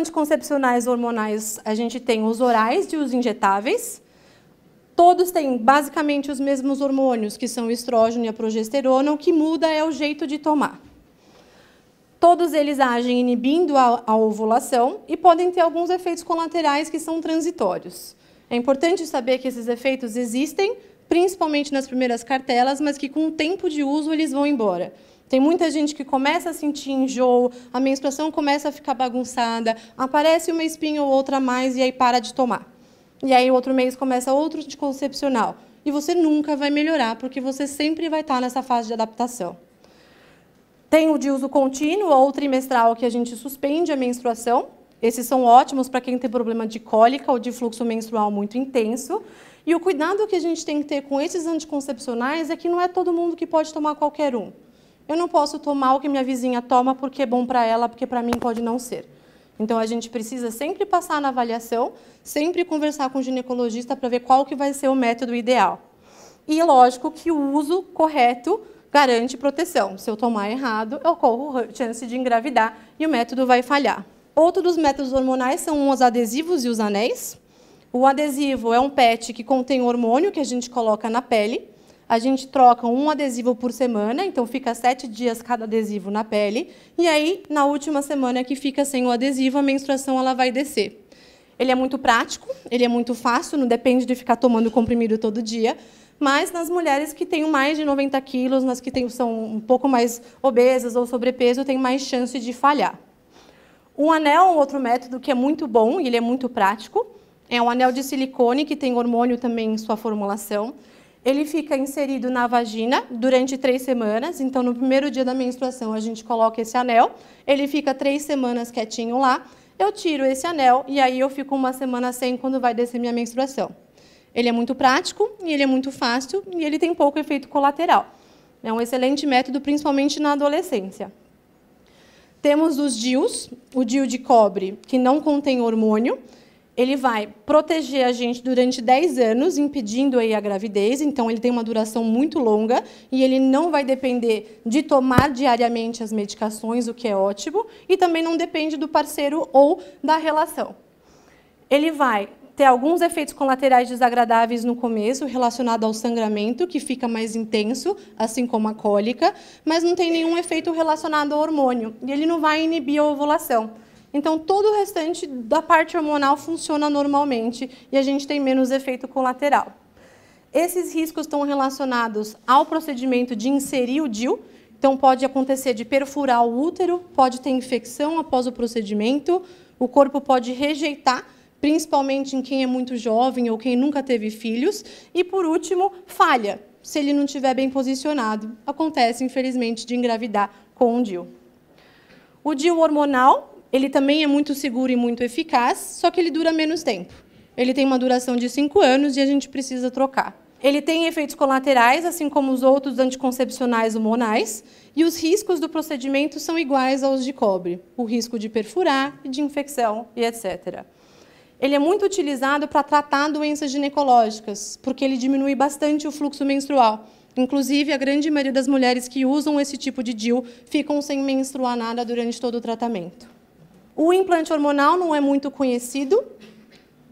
anticoncepcionais hormonais, a gente tem os orais e os injetáveis. Todos têm basicamente os mesmos hormônios, que são o estrógeno e a progesterona. O que muda é o jeito de tomar. Todos eles agem inibindo a, a ovulação e podem ter alguns efeitos colaterais que são transitórios. É importante saber que esses efeitos existem, principalmente nas primeiras cartelas, mas que com o tempo de uso eles vão embora. Tem muita gente que começa a sentir enjoo, a menstruação começa a ficar bagunçada, aparece uma espinha ou outra a mais e aí para de tomar. E aí, outro mês começa outro anticoncepcional. E você nunca vai melhorar, porque você sempre vai estar nessa fase de adaptação. Tem o de uso contínuo ou trimestral, que a gente suspende a menstruação. Esses são ótimos para quem tem problema de cólica ou de fluxo menstrual muito intenso. E o cuidado que a gente tem que ter com esses anticoncepcionais é que não é todo mundo que pode tomar qualquer um. Eu não posso tomar o que minha vizinha toma porque é bom para ela, porque para mim pode não ser. Então a gente precisa sempre passar na avaliação, sempre conversar com o ginecologista para ver qual que vai ser o método ideal. E lógico que o uso correto garante proteção. Se eu tomar errado, eu corro chance de engravidar e o método vai falhar. Outro dos métodos hormonais são os adesivos e os anéis. O adesivo é um PET que contém hormônio que a gente coloca na pele a gente troca um adesivo por semana, então fica sete dias cada adesivo na pele, e aí na última semana que fica sem o adesivo, a menstruação ela vai descer. Ele é muito prático, ele é muito fácil, não depende de ficar tomando comprimido todo dia, mas nas mulheres que têm mais de 90 quilos, nas que têm, são um pouco mais obesas ou sobrepeso, tem mais chance de falhar. Um anel é um outro método que é muito bom, ele é muito prático. É um anel de silicone que tem hormônio também em sua formulação. Ele fica inserido na vagina durante três semanas. Então, no primeiro dia da menstruação, a gente coloca esse anel. Ele fica três semanas quietinho lá. Eu tiro esse anel e aí eu fico uma semana sem quando vai descer minha menstruação. Ele é muito prático e ele é muito fácil e ele tem pouco efeito colateral. É um excelente método, principalmente na adolescência. Temos os DIUs, o DIU de cobre, que não contém hormônio ele vai proteger a gente durante 10 anos, impedindo aí a gravidez, então ele tem uma duração muito longa e ele não vai depender de tomar diariamente as medicações, o que é ótimo, e também não depende do parceiro ou da relação. Ele vai ter alguns efeitos colaterais desagradáveis no começo, relacionado ao sangramento, que fica mais intenso, assim como a cólica, mas não tem nenhum efeito relacionado ao hormônio, e ele não vai inibir a ovulação. Então, todo o restante da parte hormonal funciona normalmente e a gente tem menos efeito colateral. Esses riscos estão relacionados ao procedimento de inserir o DIU, então pode acontecer de perfurar o útero, pode ter infecção após o procedimento, o corpo pode rejeitar, principalmente em quem é muito jovem ou quem nunca teve filhos, e por último, falha, se ele não estiver bem posicionado. Acontece, infelizmente, de engravidar com o DIU. O DIU hormonal ele também é muito seguro e muito eficaz, só que ele dura menos tempo. Ele tem uma duração de 5 anos e a gente precisa trocar. Ele tem efeitos colaterais, assim como os outros anticoncepcionais hormonais, e os riscos do procedimento são iguais aos de cobre, o risco de perfurar e de infecção e etc. Ele é muito utilizado para tratar doenças ginecológicas, porque ele diminui bastante o fluxo menstrual. Inclusive, a grande maioria das mulheres que usam esse tipo de DIU ficam sem menstruar nada durante todo o tratamento. O implante hormonal não é muito conhecido.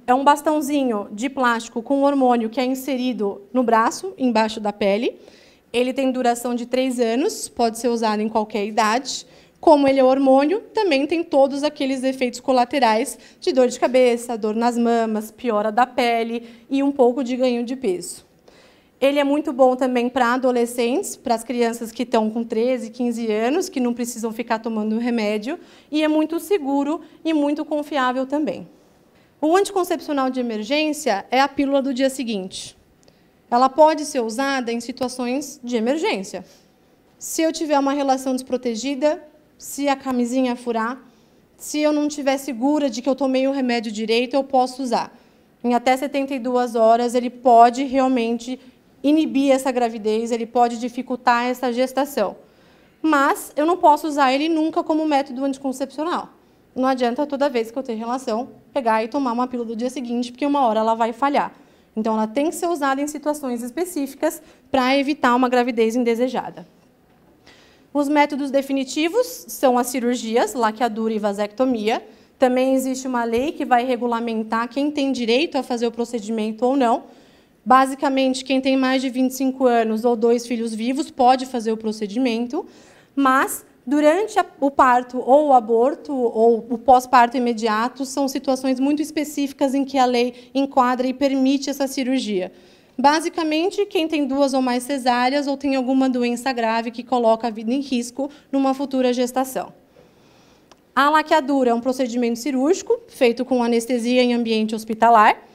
É um bastãozinho de plástico com hormônio que é inserido no braço, embaixo da pele. Ele tem duração de três anos, pode ser usado em qualquer idade. Como ele é hormônio, também tem todos aqueles efeitos colaterais de dor de cabeça, dor nas mamas, piora da pele e um pouco de ganho de peso. Ele é muito bom também para adolescentes, para as crianças que estão com 13, 15 anos, que não precisam ficar tomando remédio, e é muito seguro e muito confiável também. O anticoncepcional de emergência é a pílula do dia seguinte. Ela pode ser usada em situações de emergência. Se eu tiver uma relação desprotegida, se a camisinha furar, se eu não tiver segura de que eu tomei o remédio direito, eu posso usar. Em até 72 horas, ele pode realmente inibir essa gravidez, ele pode dificultar essa gestação. Mas eu não posso usar ele nunca como método anticoncepcional. Não adianta toda vez que eu tenho relação pegar e tomar uma pílula do dia seguinte, porque uma hora ela vai falhar. Então ela tem que ser usada em situações específicas para evitar uma gravidez indesejada. Os métodos definitivos são as cirurgias, laqueadura e vasectomia. Também existe uma lei que vai regulamentar quem tem direito a fazer o procedimento ou não. Basicamente, quem tem mais de 25 anos ou dois filhos vivos pode fazer o procedimento, mas durante o parto ou o aborto ou o pós-parto imediato são situações muito específicas em que a lei enquadra e permite essa cirurgia. Basicamente, quem tem duas ou mais cesáreas ou tem alguma doença grave que coloca a vida em risco numa futura gestação. A laqueadura é um procedimento cirúrgico feito com anestesia em ambiente hospitalar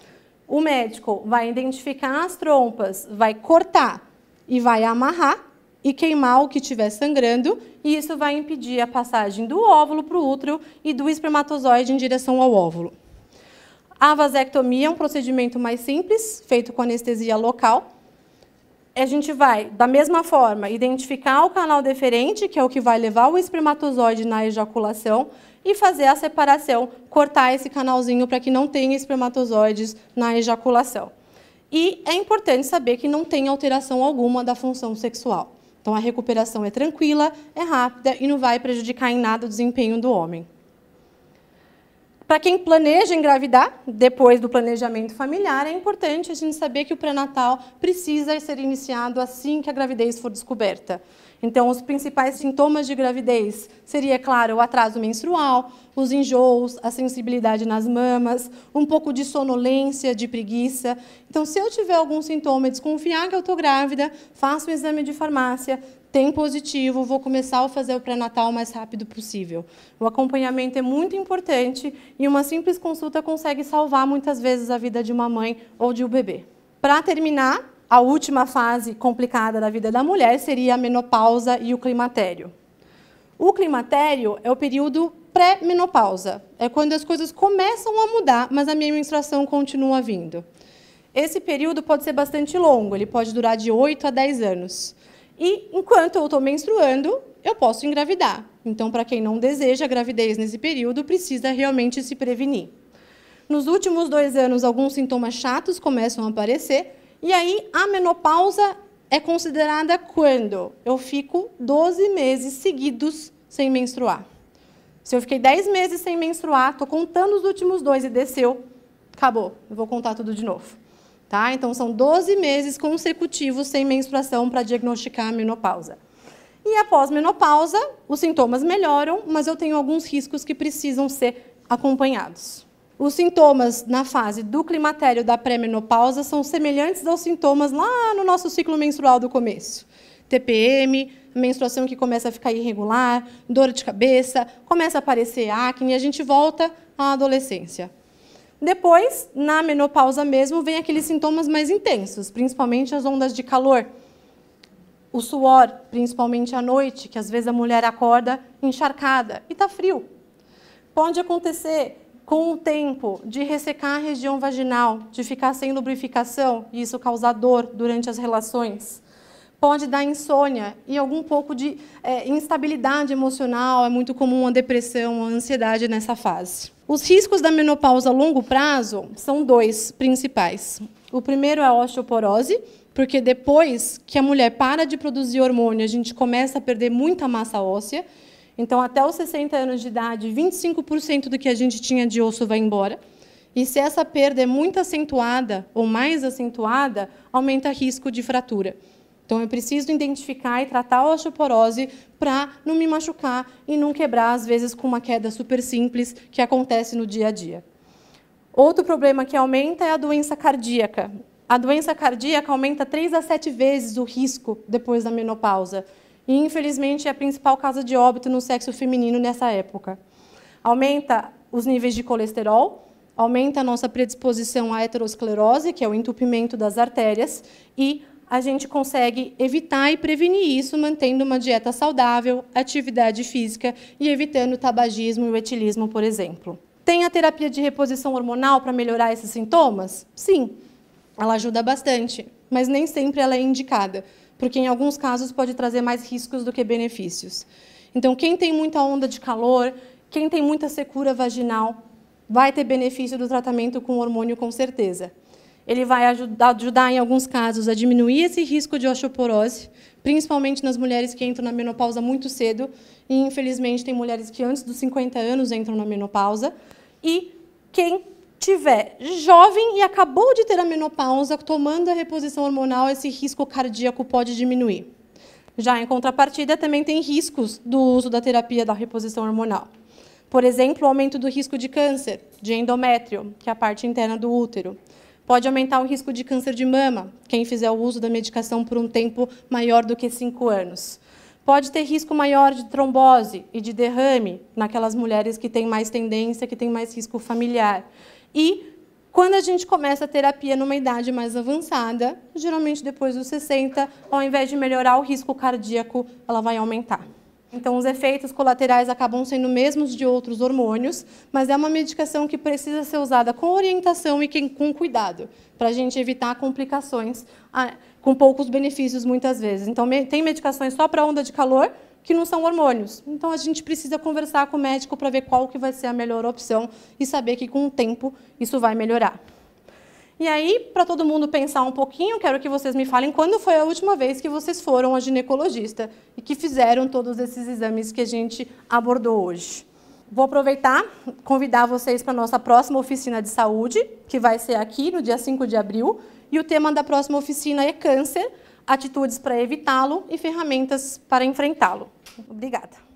o médico vai identificar as trompas, vai cortar e vai amarrar e queimar o que estiver sangrando, e isso vai impedir a passagem do óvulo para o útero e do espermatozoide em direção ao óvulo. A vasectomia é um procedimento mais simples, feito com anestesia local, a gente vai, da mesma forma, identificar o canal deferente, que é o que vai levar o espermatozoide na ejaculação, e fazer a separação, cortar esse canalzinho para que não tenha espermatozoides na ejaculação. E é importante saber que não tem alteração alguma da função sexual. Então a recuperação é tranquila, é rápida e não vai prejudicar em nada o desempenho do homem. Para quem planeja engravidar, depois do planejamento familiar, é importante a gente saber que o pré-natal precisa ser iniciado assim que a gravidez for descoberta. Então, os principais sintomas de gravidez seria, claro, o atraso menstrual, os enjoos, a sensibilidade nas mamas, um pouco de sonolência, de preguiça. Então, se eu tiver algum sintoma e desconfiar que eu estou grávida, faça um exame de farmácia, tem positivo, vou começar a fazer o pré-natal o mais rápido possível. O acompanhamento é muito importante e uma simples consulta consegue salvar muitas vezes a vida de uma mãe ou de um bebê. Para terminar, a última fase complicada da vida da mulher seria a menopausa e o climatério. O climatério é o período pré-menopausa, é quando as coisas começam a mudar, mas a minha menstruação continua vindo. Esse período pode ser bastante longo, ele pode durar de 8 a 10 anos. E enquanto eu estou menstruando, eu posso engravidar. Então, para quem não deseja gravidez nesse período, precisa realmente se prevenir. Nos últimos dois anos, alguns sintomas chatos começam a aparecer. E aí, a menopausa é considerada quando eu fico 12 meses seguidos sem menstruar. Se eu fiquei 10 meses sem menstruar, estou contando os últimos dois e desceu, acabou, eu vou contar tudo de novo. Tá? Então, são 12 meses consecutivos sem menstruação para diagnosticar a menopausa. E após menopausa, os sintomas melhoram, mas eu tenho alguns riscos que precisam ser acompanhados. Os sintomas na fase do climatério da pré-menopausa são semelhantes aos sintomas lá no nosso ciclo menstrual do começo. TPM, menstruação que começa a ficar irregular, dor de cabeça, começa a aparecer acne e a gente volta à adolescência. Depois, na menopausa mesmo, vem aqueles sintomas mais intensos, principalmente as ondas de calor, o suor, principalmente à noite, que às vezes a mulher acorda encharcada e está frio. Pode acontecer com o tempo de ressecar a região vaginal, de ficar sem lubrificação e isso causar dor durante as relações. Pode dar insônia e algum pouco de é, instabilidade emocional, é muito comum a depressão, a ansiedade nessa fase. Os riscos da menopausa a longo prazo são dois principais. O primeiro é a osteoporose, porque depois que a mulher para de produzir hormônio, a gente começa a perder muita massa óssea. Então, até os 60 anos de idade, 25% do que a gente tinha de osso vai embora. E se essa perda é muito acentuada ou mais acentuada, aumenta o risco de fratura. Então, eu preciso identificar e tratar a osteoporose para não me machucar e não quebrar, às vezes, com uma queda super simples que acontece no dia a dia. Outro problema que aumenta é a doença cardíaca. A doença cardíaca aumenta 3 a 7 vezes o risco depois da menopausa. E, infelizmente, é a principal causa de óbito no sexo feminino nessa época. Aumenta os níveis de colesterol, aumenta a nossa predisposição à heterosclerose, que é o entupimento das artérias, e a gente consegue evitar e prevenir isso mantendo uma dieta saudável, atividade física e evitando o tabagismo e o etilismo, por exemplo. Tem a terapia de reposição hormonal para melhorar esses sintomas? Sim, ela ajuda bastante, mas nem sempre ela é indicada, porque em alguns casos pode trazer mais riscos do que benefícios. Então, quem tem muita onda de calor, quem tem muita secura vaginal, vai ter benefício do tratamento com hormônio com certeza. Ele vai ajudar, em alguns casos, a diminuir esse risco de osteoporose, principalmente nas mulheres que entram na menopausa muito cedo. E, infelizmente, tem mulheres que antes dos 50 anos entram na menopausa. E quem tiver jovem e acabou de ter a menopausa, tomando a reposição hormonal, esse risco cardíaco pode diminuir. Já em contrapartida, também tem riscos do uso da terapia da reposição hormonal. Por exemplo, o aumento do risco de câncer, de endométrio, que é a parte interna do útero Pode aumentar o risco de câncer de mama, quem fizer o uso da medicação por um tempo maior do que 5 anos. Pode ter risco maior de trombose e de derrame naquelas mulheres que têm mais tendência, que têm mais risco familiar. E quando a gente começa a terapia numa idade mais avançada, geralmente depois dos 60, ao invés de melhorar o risco cardíaco, ela vai aumentar. Então, os efeitos colaterais acabam sendo mesmos de outros hormônios, mas é uma medicação que precisa ser usada com orientação e com cuidado, para a gente evitar complicações com poucos benefícios muitas vezes. Então, tem medicações só para onda de calor, que não são hormônios. Então a gente precisa conversar com o médico para ver qual que vai ser a melhor opção e saber que com o tempo isso vai melhorar. E aí, para todo mundo pensar um pouquinho, quero que vocês me falem quando foi a última vez que vocês foram a ginecologista e que fizeram todos esses exames que a gente abordou hoje. Vou aproveitar, convidar vocês para a nossa próxima oficina de saúde, que vai ser aqui no dia 5 de abril. E o tema da próxima oficina é câncer, atitudes para evitá-lo e ferramentas para enfrentá-lo. Obrigada.